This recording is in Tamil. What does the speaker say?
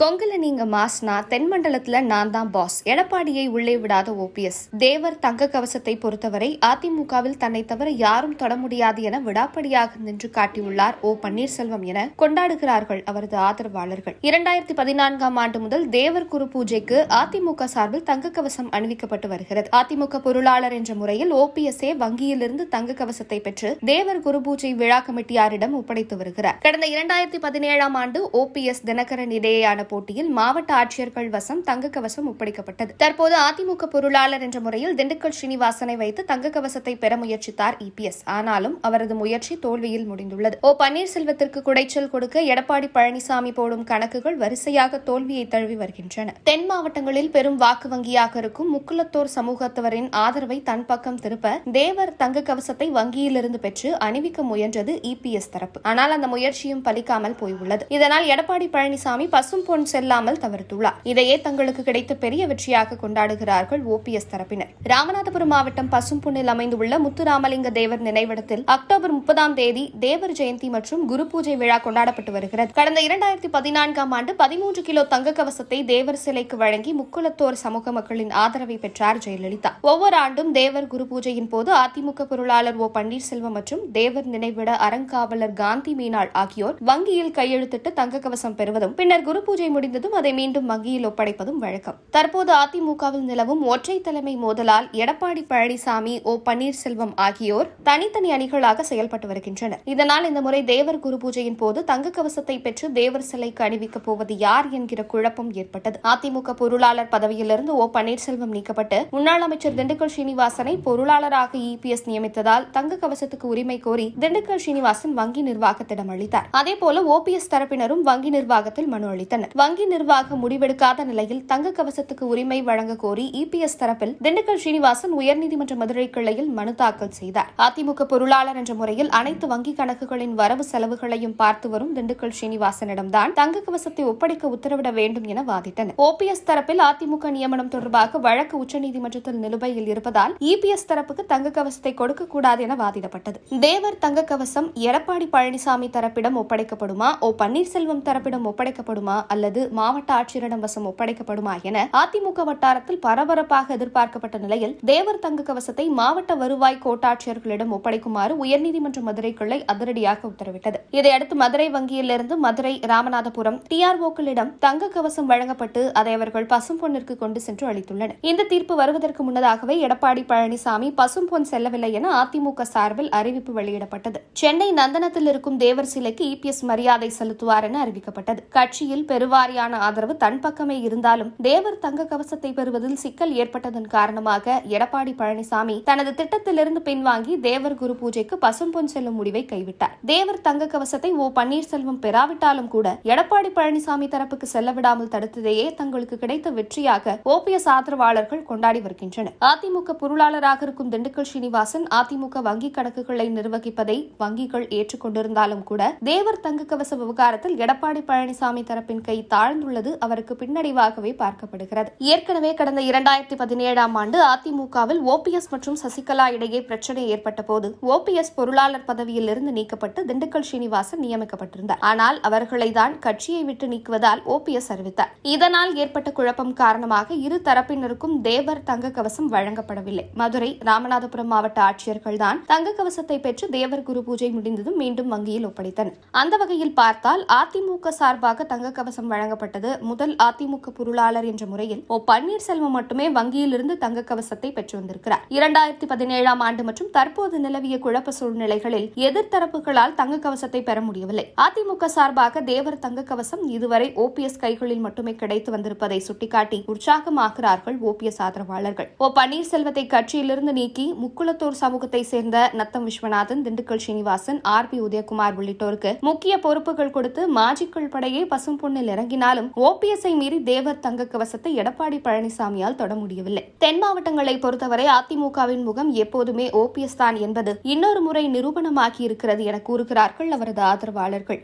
கொங்கல நீங்க மாஸ்னா தென்மண்டலத்துல நான் தான் பாஸ் எடப்பாடியை உள்ளே விடாத ஓபிஎஸ் தேவர் தங்க கவசத்தை பொறுத்தவரை அதிமுகவில் தன்னை தவிர யாரும் தொட முடியாது என விடாப்படியாக நின்று காட்டியுள்ளார் ஓ பன்னீர்செல்வம் என கொண்டாடுகிறார்கள் அவரது ஆதரவாளர்கள் இரண்டாயிரத்தி பதினான்காம் ஆண்டு முதல் தேவர் குரு பூஜைக்கு அதிமுக சார்பில் தங்க கவசம் அணிவிக்கப்பட்டு வருகிறது அதிமுக பொருளாளர் என்ற முறையில் ஓபிஎஸ்ஏ வங்கியிலிருந்து தங்க கவசத்தை பெற்று தேவர் குரு பூஜை விழா கமிட்டியாரிடம் ஒப்படைத்து வருகிறார் கடந்த இரண்டாயிரத்தி பதினேழாம் ஆண்டு ஓபிஎஸ் தினகரன் இடையேயான போட்டியில் மாவட்ட ஆட்சியர்கள் வசம் தங்கக்கவசம் ஒப்படைக்கப்பட்டது தற்போது அதிமுக பொருளாளர் என்ற முறையில் திண்டுக்கல் ஸ்ரீனிவாசனை வைத்து தங்கக்கவசத்தை பெற முயற்சித்தார் இபிஎஸ் ஆனாலும் அவரது முயற்சி தோல்வியில் முடிந்துள்ளது ஓ பன்னீர்செல்வத்திற்கு குடைச்சல் கொடுக்க எடப்பாடி பழனிசாமி போடும் கணக்குகள் வரிசையாக தோல்வியை தழுவி வருகின்றன தென் மாவட்டங்களில் பெரும் வாக்கு வங்கியாக இருக்கும் முக்குலத்தோர் சமூகத்தவரின் ஆதரவை தன் பக்கம் திருப்ப தேவர் தங்கக்கவசத்தை வங்கியிலிருந்து பெற்று அணிவிக்க முயன்றது இபிஎஸ் தரப்பு ஆனால் அந்த முயற்சியும் பலிக்காமல் போயுள்ளது இதனால் எடப்பாடி பழனிசாமி பசும் முன் செல்லாமல் தவிர்த்துள்ளார் இதையே தங்களுக்கு கிடைத்த பெரிய வெற்றியாக கொண்டாடுகிறார்கள் ஓ பி எஸ் தரப்பினர் ராமநாதபுரம் மாவட்டம் பசும்புண்ணில் அமைந்துள்ள முத்துராமலிங்க தேவர் நினைவிடத்தில் அக்டோபர் முப்பதாம் தேதி தேவர் ஜெயந்தி மற்றும் குரு பூஜை விழா கொண்டாடப்பட்டு வருகிறது கடந்த இரண்டாயிரத்தி பதினான்காம் ஆண்டு பதிமூன்று கிலோ தங்க கவசத்தை தேவர் சிலைக்கு வழங்கி முக்குளத்தோர் சமூக மக்களின் ஆதரவை பெற்றார் ஜெயலலிதா ஒவ்வொரு ஆண்டும் தேவர் குரு பூஜையின் போது அதிமுக பொருளாளர் ஓ பன்னீர்செல்வம் மற்றும் தேவர் நினைவிட அறங்காவலர் காந்தி மீனாள் ஆகியோர் வங்கியில் கையெழுத்திட்டு தங்க கவசம் பெறுவதும் பின்னர் குரு பூஜை முடிந்ததும் அதை மீண்டும் வங்கியில் ஒப்படைப்பதும் வழக்கம் தற்போது அதிமுகவில் நிலவும் ஒற்றை தலைமை மோதலால் எடப்பாடி பழனிசாமி ஓ பன்னீர்செல்வம் ஆகியோர் தனித்தனி அணிகளாக செயல்பட்டு வருகின்றனர் இதனால் இந்த முறை தேவர் குரு பூஜையின் போது தங்க கவசத்தை பெற்று தேவர் சிலைக்கு அணிவிக்கப் போவது யார் என்கிற குழப்பம் ஏற்பட்டது அதிமுக பொருளாளர் பதவியிலிருந்து ஓ பன்னீர்செல்வம் நீக்கப்பட்டு முன்னாள் அமைச்சர் திண்டுக்கல் ஸ்ரீனிவாசனை பொருளாளராக இபிஎஸ் நியமித்ததால் தங்க கவசத்துக்கு உரிமை கோரி திண்டுக்கல் ஸ்ரீனிவாசன் வங்கி நிர்வாகத்திடம் அளித்தார் அதேபோல ஓபிஎஸ் தரப்பினரும் வங்கி நிர்வாகத்தில் மனு அளித்தனர் வங்கி நிர்வாகம் முடிவெடுக்காத நிலையில் தங்க கவசத்துக்கு உரிமை வழங்க கோரி இபிஎஸ் தரப்பில் திண்டுக்கல் ஸ்ரீனிவாசன் உயர்நீதிமன்ற மதுரை கிளையில் மனு தாக்கல் செய்தார் அதிமுக பொருளாளர் என்ற முறையில் அனைத்து வங்கி கணக்குகளின் வரவு செலவுகளையும் பார்த்து வரும் திண்டுக்கல் ஸ்ரீனிவாசனிடம்தான் தங்க கவசத்தை ஒப்படைக்க உத்தரவிட வேண்டும் என வாதிட்டனர் ஓபிஎஸ் தரப்பில் அதிமுக நியமனம் தொடர்பாக வழக்கு உச்சநீதிமன்றத்தில் நிலுவையில் இருப்பதால் இபிஎஸ் தரப்புக்கு தங்க கவசத்தை கொடுக்கக்கூடாது என வாதிடப்பட்டது தேவர் தங்க கவசம் எடப்பாடி பழனிசாமி தரப்பிடம் ஒப்படைக்கப்படுமா ஓ பன்னீர்செல்வம் தரப்பிடம் ஒப்படைக்கப்படுமா அல்ல அல்லது மாவட்ட ஆட்சியரிடம் வசம் ஒப்படைக்கப்படுமா என அதிமுக வட்டாரத்தில் பரபரப்பாக எதிர்பார்க்கப்பட்ட நிலையில் தேவர் தங்க கவசத்தை மாவட்ட வருவாய் கோட்டாட்சியர்களிடம் ஒப்படைக்குமாறு உயர்நீதிமன்ற மதுரை கிளை அதிரடியாக உத்தரவிட்டது இதையடுத்து மதுரை வங்கியிலிருந்து மதுரை ராமநாதபுரம் டிஆர்ஓக்களிடம் தங்க கவசம் வழங்கப்பட்டு அதை அவர்கள் பசும் பொன்னிற்கு கொண்டு சென்று அளித்துள்ளனர் இந்த தீர்ப்பு வருவதற்கு முன்னதாகவே எடப்பாடி பழனிசாமி பசும் பொன் செல்லவில்லை என அதிமுக சார்பில் அறிவிப்பு வெளியிடப்பட்டது சென்னை நந்தனத்தில் இருக்கும் தேவர் சிலைக்கு இபிஎஸ் மரியாதை செலுத்துவார் என அறிவிக்கப்பட்டது கட்சியில் பெரும் திருவாரியான ஆதரவு தன் பக்கமே இருந்தாலும் தேவர் தங்க கவசத்தை பெறுவதில் சிக்கல் ஏற்பட்டதன் காரணமாக எடப்பாடி பழனிசாமி தனது திட்டத்திலிருந்து பின்வாங்கி தேவர் குரு பூஜைக்கு பசும்பொன் செல்லும் முடிவை கைவிட்டார் தேவர் தங்க கவசத்தை ஓ பன்னீர்செல்வம் பெறாவிட்டாலும் கூட எடப்பாடி பழனிசாமி தரப்புக்கு செல்ல விடாமல் தடுத்ததையே தங்களுக்கு கிடைத்த வெற்றியாக ஓபிஎஸ் ஆதரவாளர்கள் கொண்டாடி வருகின்றனர் அதிமுக பொருளாளராக இருக்கும் திண்டுக்கல் ஸ்ரீனிவாசன் அதிமுக வங்கி கணக்குகளை நிர்வகிப்பதை வங்கிகள் ஏற்றுக்கொண்டிருந்தாலும் கூட தேவர் தங்க கவச விவகாரத்தில் எடப்பாடி பழனிசாமி தரப்பின் கை விலை தாழ்ந்துள்ளது அவருக்கு பின்னடைவாகவே பார்க்கப்படுகிறது ஏற்கனவே கடந்த இரண்டாயிரத்தி பதினேழாம் ஆண்டு அதிமுகவில் ஓபிஎஸ் மற்றும் சசிகலா இடையே பிரச்சனை ஏற்பட்ட போது ஓபிஎஸ் பொருளாளர் பதவியில் இருந்து நீக்கப்பட்டு திண்டுக்கல் ஸ்ரீனிவாசன் நியமிக்கப்பட்டிருந்தார் ஆனால் அவர்களை தான் கட்சியை விட்டு நீக்குவதால் ஓபிஎஸ் அறிவித்தார் இதனால் ஏற்பட்ட குழப்பம் காரணமாக இரு தரப்பினருக்கும் தேவர் தங்க கவசம் வழங்கப்படவில்லை மதுரை ராமநாதபுரம் மாவட்ட ஆட்சியர்கள் தான் தங்க கவசத்தை பெற்று தேவர் குரு பூஜை முடிந்ததும் மீண்டும் வங்கியில் ஒப்படைத்தனர் அந்த வகையில் பார்த்தால் அதிமுக சார்பாக தங்க கவசம் வழங்கப்பட்டது முதல் அதிமுக பொருளாளர் என்ற முறையில் ஓ பன்னீர்செல்வம் மட்டுமே வங்கியிலிருந்து தங்க கவசத்தை பெற்று வந்திருக்கிறார் இரண்டாயிரத்தி பதினேழாம் ஆண்டு மற்றும் தற்போது நிலவிய குழப்ப சூழ்நிலைகளில் எதிர்த்தரப்புகளால் தங்க கவசத்தை பெற முடியவில்லை அதிமுக சார்பாக தேவர் தங்க கவசம் இதுவரை ஓபிஎஸ் கைகளில் மட்டுமே கிடைத்து வந்திருப்பதை சுட்டிக்காட்டி உற்சாகமாகிறார்கள் ஓபிஎஸ் ஆதரவாளர்கள் ஓ பன்னீர்செல்வத்தை கட்சியிலிருந்து நீக்கி முக்குளத்தூர் சமூகத்தை சேர்ந்த நத்தம் விஸ்வநாதன் திண்டுக்கல் சீனிவாசன் ஆர் பி உதயகுமார் உள்ளிட்டோருக்கு முக்கிய பொறுப்புகள் கொடுத்து மாஜிக்கள் படையை பொண்ணில் எஸ் ஐ மீறி தேவர் தங்க கவசத்தை எடப்பாடி பழனிசாமியால் தொட முடியவில்லை தென் மாவட்டங்களை பொறுத்தவரை அதிமுகவின் முகம் எப்போதுமே ஓபிஎஸ் தான் என்பது இன்னொரு முறை நிரூபணமாகியிருக்கிறது என கூறுகிறார்கள் அவரது ஆதரவாளர்கள்